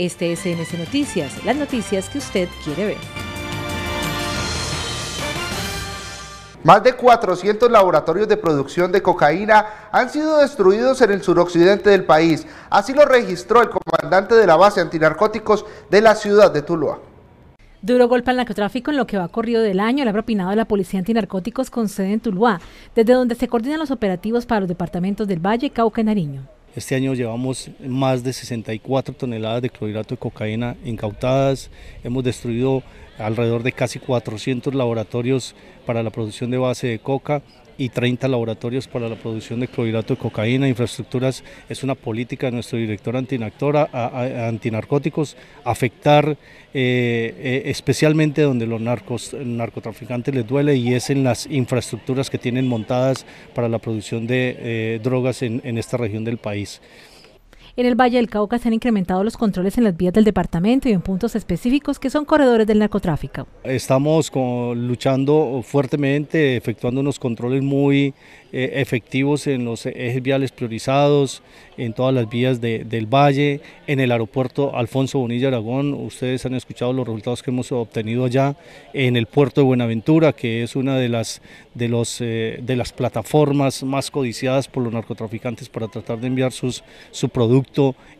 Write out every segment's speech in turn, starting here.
Este es Noticias, las noticias que usted quiere ver. Más de 400 laboratorios de producción de cocaína han sido destruidos en el suroccidente del país. Así lo registró el comandante de la base antinarcóticos de la ciudad de Tuluá. Duro golpe al narcotráfico en lo que va corrido del año el ha de la Policía Antinarcóticos con sede en Tuluá, desde donde se coordinan los operativos para los departamentos del Valle, Cauca y Nariño. Este año llevamos más de 64 toneladas de clorhidrato de cocaína incautadas. Hemos destruido alrededor de casi 400 laboratorios para la producción de base de coca y 30 laboratorios para la producción de clorhidrato de cocaína. Infraestructuras es una política de nuestro director antinarcóticos, afectar eh, eh, especialmente donde los narcotraficantes les duele y es en las infraestructuras que tienen montadas para la producción de eh, drogas en esta región del país. En el Valle del Cauca se han incrementado los controles en las vías del departamento y en puntos específicos que son corredores del narcotráfico. Estamos luchando fuertemente, efectuando unos controles muy eh, efectivos en los ejes viales priorizados, en todas las vías del Valle, en el aeropuerto Alfonso Bonilla Aragón. Ustedes han escuchado los resultados que hemos obtenido allá, en el puerto de Buenaventura, que es una de las, de eh, las plataformas más codiciadas por los narcotraficantes para tratar de enviar sus, su producto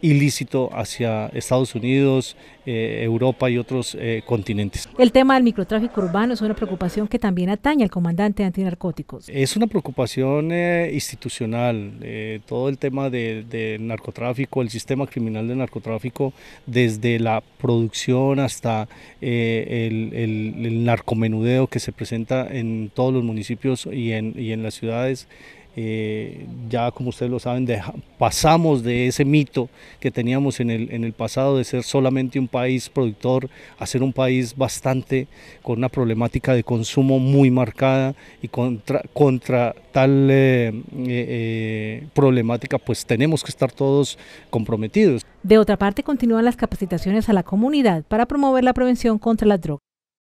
ilícito hacia Estados Unidos, eh, Europa y otros eh, continentes. El tema del microtráfico urbano es una preocupación que también atañe al comandante antinarcóticos. Es una preocupación eh, institucional, todo el tema del narcotráfico, el sistema criminal del narcotráfico, desde la producción hasta el, narcomenudeo que se presenta en todos los municipios y en, y en las ciudades. Eh, ya como ustedes lo saben, pasamos de ese mito que teníamos en el, pasado de ser solamente un país productor a ser un país bastante con una problemática de consumo muy marcada y contra, tal eh, eh, problemática pues tenemos que estar todos comprometidos. De otra parte, continúan las capacitaciones a la comunidad para promover la prevención contra las drogas.